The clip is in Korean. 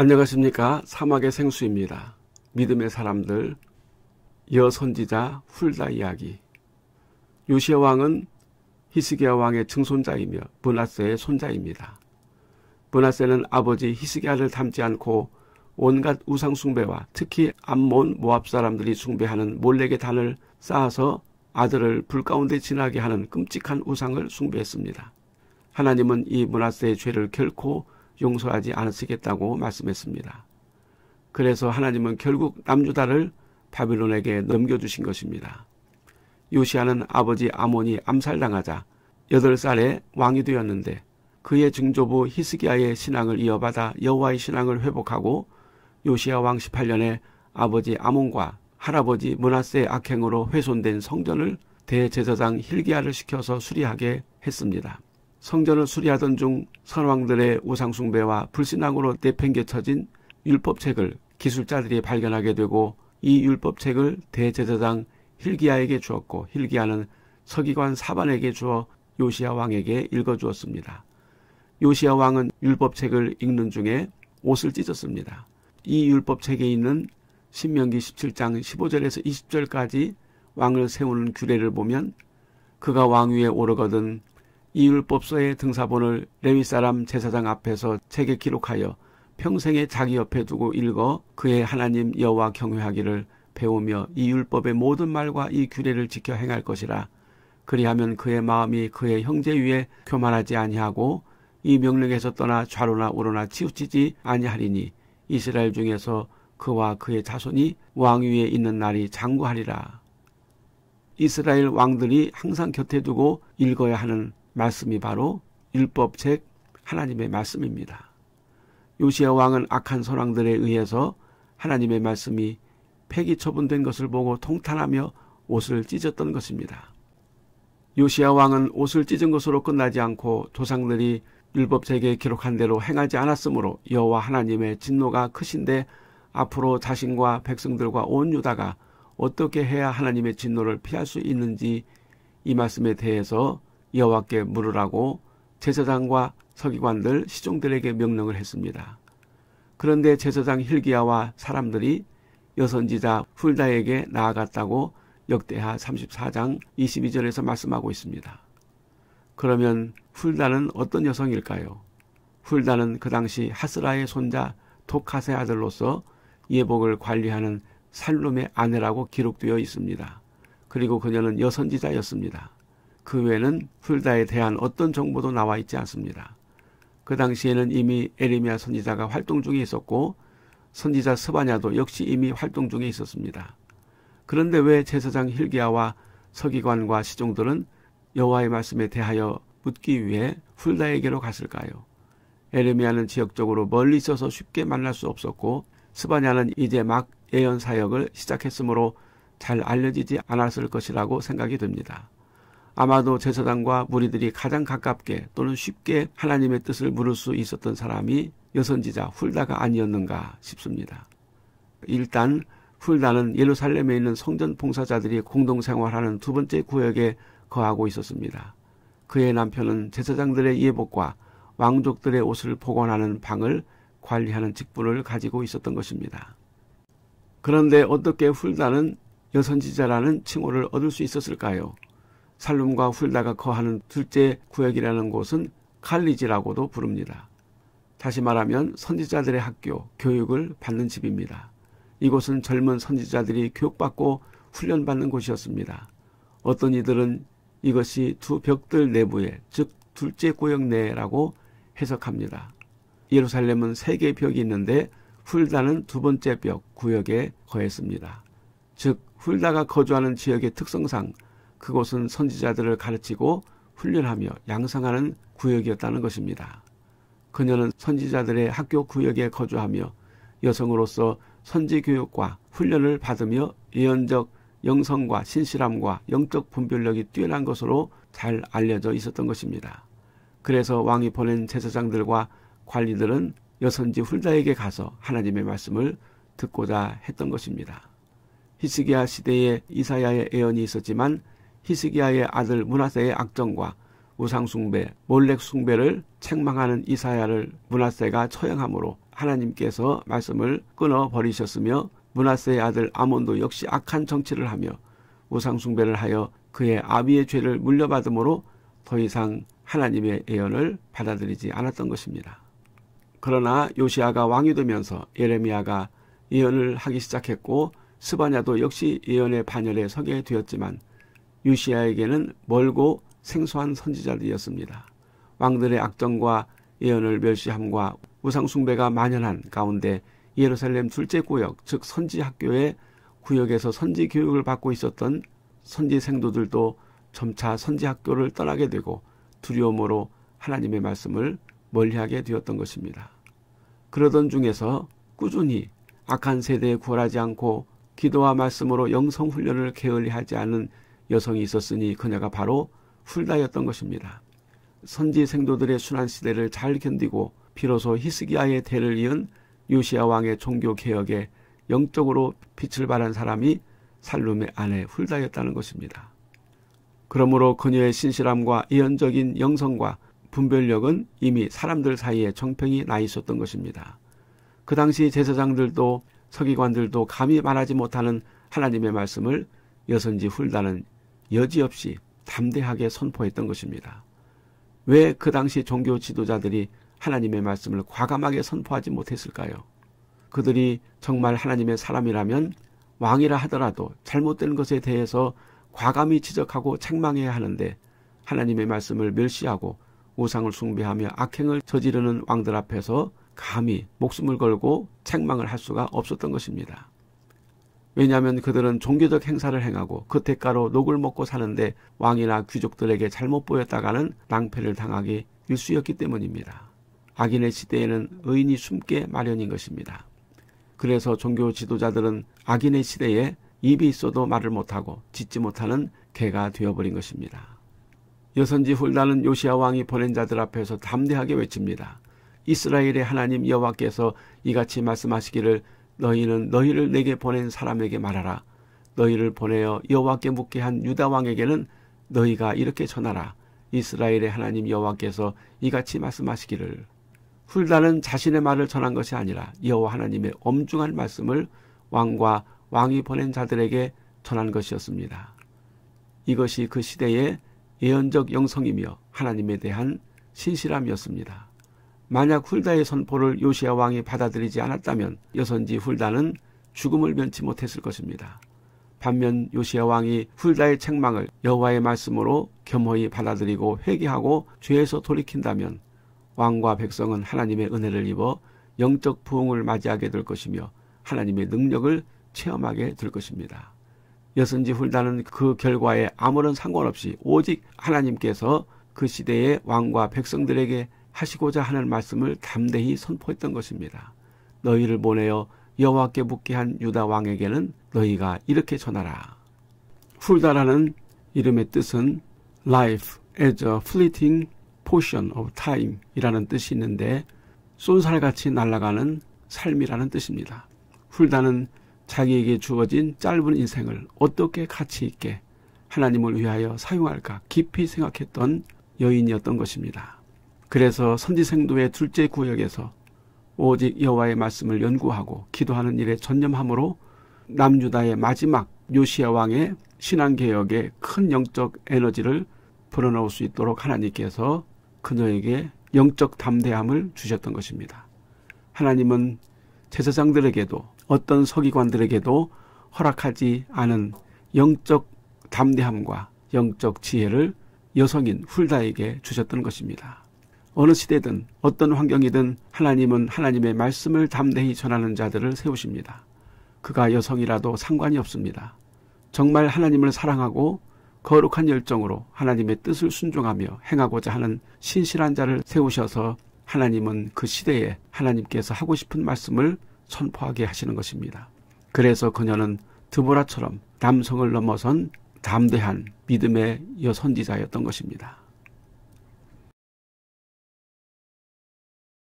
안녕하십니까. 사막의 생수입니다. 믿음의 사람들, 여선지자 훌다 이야기. 요시아 왕은 히스기야 왕의 증손자이며 브나세의 손자입니다. 브나세는 아버지 히스기야를 닮지 않고 온갖 우상 숭배와 특히 암몬 모압 사람들이 숭배하는 몰래게 단을 쌓아서 아들을 불 가운데 지나게 하는 끔찍한 우상을 숭배했습니다. 하나님은 이문나세의 죄를 결코 용서하지 않으시겠다고 말씀했습니다. 그래서 하나님은 결국 남유다를 바빌론에게 넘겨주신 것입니다. 요시아는 아버지 아몬이 암살당하자 8살에 왕이 되었는데 그의 증조부 히스기야의 신앙을 이어받아 여호와의 신앙을 회복하고 요시아 왕 18년에 아버지 아몬과 할아버지 문하세의 악행으로 훼손된 성전을 대제사장 힐기야를 시켜서 수리하게 했습니다. 성전을 수리하던 중 선왕들의 우상숭배와 불신앙으로 내팽개쳐진 율법책을 기술자들이 발견하게 되고 이 율법책을 대제사장 힐기야에게 주었고 힐기야는 서기관 사반에게 주어 요시야 왕에게 읽어주었습니다. 요시야 왕은 율법책을 읽는 중에 옷을 찢었습니다. 이 율법책에 있는 신명기 17장 15절에서 20절까지 왕을 세우는 규례를 보면 그가 왕위에 오르거든 이율법서의 등사본을 레위 사람 제사장 앞에서 책에 기록하여 평생에 자기 옆에 두고 읽어 그의 하나님 여호와 경외하기를 배우며 이 율법의 모든 말과 이 규례를 지켜 행할 것이라 그리하면 그의 마음이 그의 형제 위에 교만하지 아니하고 이 명령에서 떠나 좌로나 우로나 치우치지 아니하리니 이스라엘 중에서 그와 그의 자손이 왕 위에 있는 날이 장구하리라. 이스라엘 왕들이 항상 곁에 두고 읽어야 하는 말씀이 바로 율법책 하나님의 말씀입니다. 요시야 왕은 악한 선왕들에 의해서 하나님의 말씀이 폐기 처분된 것을 보고 통탄하며 옷을 찢었던 것입니다. 요시야 왕은 옷을 찢은 것으로 끝나지 않고 조상들이 율법책에 기록한 대로 행하지 않았으므로 여호와 하나님의 진노가 크신데 앞으로 자신과 백성들과 온 유다가 어떻게 해야 하나님의 진노를 피할 수 있는지 이 말씀에 대해서 여호와께 물으라고 제사장과 서기관들 시종들에게 명령을 했습니다. 그런데 제사장 힐기야와 사람들이 여선지자 훌다에게 나아갔다고 역대하 34장 22절에서 말씀하고 있습니다. 그러면 훌다는 어떤 여성일까요? 훌다는 그 당시 하스라의 손자 토카세 아들로서 예복을 관리하는 살룸의 아내라고 기록되어 있습니다. 그리고 그녀는 여선지자였습니다. 그 외에는 훌다에 대한 어떤 정보도 나와 있지 않습니다. 그 당시에는 이미 에리미아 선지자가 활동 중에 있었고 선지자 스바냐도 역시 이미 활동 중에 있었습니다. 그런데 왜 제사장 힐기야와 서기관과 시종들은 여호와의 말씀에 대하여 묻기 위해 훌다에게로 갔을까요? 에르미아는 지역적으로 멀리 있어서 쉽게 만날 수 없었고 스바냐는 이제 막 예언 사역을 시작했으므로 잘 알려지지 않았을 것이라고 생각이 듭니다. 아마도 제사장과 무리들이 가장 가깝게 또는 쉽게 하나님의 뜻을 물을 수 있었던 사람이 여선지자 훌다가 아니었는가 싶습니다. 일단 훌다는 예루살렘에 있는 성전 봉사자들이 공동 생활하는 두 번째 구역에 거하고 있었습니다. 그의 남편은 제사장들의 예복과 왕족들의 옷을 복원하는 방을 관리하는 직분을 가지고 있었던 것입니다. 그런데 어떻게 훌다는 여선지자라는 칭호를 얻을 수 있었을까요? 살룸과 훌다가 거하는 둘째 구역이라는 곳은 칼리지라고도 부릅니다. 다시 말하면 선지자들의 학교, 교육을 받는 집입니다. 이곳은 젊은 선지자들이 교육받고 훈련받는 곳이었습니다. 어떤 이들은 이것이 두 벽들 내부에, 즉 둘째 구역 내라고 해석합니다. 예루살렘은 세 개의 벽이 있는데 훌다는 두 번째 벽 구역에 거했습니다. 즉 훌다가 거주하는 지역의 특성상 그곳은 선지자들을 가르치고 훈련하며 양성하는 구역이었다는 것입니다. 그녀는 선지자들의 학교 구역에 거주하며 여성으로서 선지 교육과 훈련을 받으며 예언적 영성과 신실함과 영적 분별력이 뛰어난 것으로 잘 알려져 있었던 것입니다. 그래서 왕이 보낸 제사장들과 관리들은 여선지 훌다에게 가서 하나님의 말씀을 듣고자 했던 것입니다. 히스기야 시대에 이사야의 예언이 있었지만 히스기야의 아들 문하세의 악정과 우상숭배, 몰렉숭배를 책망하는 이사야를 문하세가 처형함으로 하나님께서 말씀을 끊어버리셨으며 문하세의 아들 아몬도 역시 악한 정치를 하며 우상숭배를 하여 그의 아비의 죄를 물려받음으로 더 이상 하나님의 예언을 받아들이지 않았던 것입니다. 그러나 요시아가 왕이 되면서 예레미야가 예언을 하기 시작했고 스바냐도 역시 예언의 반열에 서게 되었지만 유시아에게는 멀고 생소한 선지자들이었습니다. 왕들의 악정과 예언을 멸시함과 우상숭배가 만연한 가운데 예루살렘 둘째 구역, 즉 선지 학교의 구역에서 선지 교육을 받고 있었던 선지 생도들도 점차 선지 학교를 떠나게 되고 두려움으로 하나님의 말씀을 멀리하게 되었던 것입니다. 그러던 중에서 꾸준히 악한 세대에 구원하지 않고 기도와 말씀으로 영성 훈련을 게을리하지 않은 여성이 있었으니 그녀가 바로 훌다였던 것입니다. 선지 생도들의 순환 시대를 잘 견디고 비로소 히스기야의 대를 이은 요시아 왕의 종교 개혁에 영적으로 빛을 발한 사람이 살룸의 아내 훌다였다는 것입니다. 그러므로 그녀의 신실함과 예언적인 영성과 분별력은 이미 사람들 사이에 정평이 나 있었던 것입니다. 그 당시 제사장들도 서기관들도 감히 말하지 못하는 하나님의 말씀을 여선지 훌다는 여지없이 담대하게 선포했던 것입니다. 왜 그 당시 종교 지도자들이 하나님의 말씀을 과감하게 선포하지 못했을까요? 그들이 정말 하나님의 사람이라면 왕이라 하더라도 잘못된 것에 대해서 과감히 지적하고 책망해야 하는데 하나님의 말씀을 멸시하고 우상을 숭배하며 악행을 저지르는 왕들 앞에서 감히 목숨을 걸고 책망을 할 수가 없었던 것입니다. 왜냐하면 그들은 종교적 행사를 행하고 그 대가로 녹을 먹고 사는데 왕이나 귀족들에게 잘못 보였다가는 낭패를 당하기 일쑤였기 때문입니다. 악인의 시대에는 의인이 숨게 마련인 것입니다. 그래서 종교 지도자들은 악인의 시대에 입이 있어도 말을 못하고 짓지 못하는 개가 되어버린 것입니다. 여선지 훌다는 요시아 왕이 보낸 자들 앞에서 담대하게 외칩니다. 이스라엘의 하나님 여호와께서 이같이 말씀하시기를 너희는 너희를 내게 보낸 사람에게 말하라. 너희를 보내어 여호와께 묻게 한 유다 왕에게는 너희가 이렇게 전하라. 이스라엘의 하나님 여호와께서 이같이 말씀하시기를 훌다는 자신의 말을 전한 것이 아니라 여호와 하나님의 엄중한 말씀을 왕과 왕이 보낸 자들에게 전한 것이었습니다. 이것이 그 시대의 예언적 영성이며 하나님에 대한 신실함이었습니다. 만약 훌다의 선포를 요시아 왕이 받아들이지 않았다면 여선지 훌다는 죽음을 면치 못했을 것입니다. 반면 요시아 왕이 훌다의 책망을 여호와의 말씀으로 겸허히 받아들이고 회개하고 죄에서 돌이킨다면 왕과 백성은 하나님의 은혜를 입어 영적 부흥을 맞이하게 될 것이며 하나님의 능력을 체험하게 될 것입니다. 여선지 훌다는 그 결과에 아무런 상관없이 오직 하나님께서 그 시대의 왕과 백성들에게 하시고자 하는 말씀을 담대히 선포했던 것입니다. 너희를 보내어 여호와께 묻게 한 유다 왕에게는 너희가 이렇게 전하라. 훌다라는 이름의 뜻은 life as a fleeting portion of time 이라는 뜻이 있는데 쏜살같이 날아가는 삶이라는 뜻입니다. 훌다는 자기에게 주어진 짧은 인생을 어떻게 가치 있게 하나님을 위하여 사용할까 깊이 생각했던 여인이었던 것입니다. 그래서 선지생도의 둘째 구역에서 오직 여호와의 말씀을 연구하고 기도하는 일에 전념함으로 남유다의 마지막 요시아 왕의 신앙 개혁에 큰 영적 에너지를 불어넣을 수 있도록 하나님께서 그녀에게 영적 담대함을 주셨던 것입니다. 하나님은 제사장들에게도 어떤 서기관들에게도 허락하지 않은 영적 담대함과 영적 지혜를 여성인 훌다에게 주셨던 것입니다. 어느 시대든 어떤 환경이든 하나님은 하나님의 말씀을 담대히 전하는 자들을 세우십니다. 그가 여성이라도 상관이 없습니다. 정말 하나님을 사랑하고 거룩한 열정으로 하나님의 뜻을 순종하며 행하고자 하는 신실한 자를 세우셔서 하나님은 그 시대에 하나님께서 하고 싶은 말씀을 선포하게 하시는 것입니다. 그래서 그녀는 드보라처럼 남성을 넘어선 담대한 믿음의 여선지자였던 것입니다.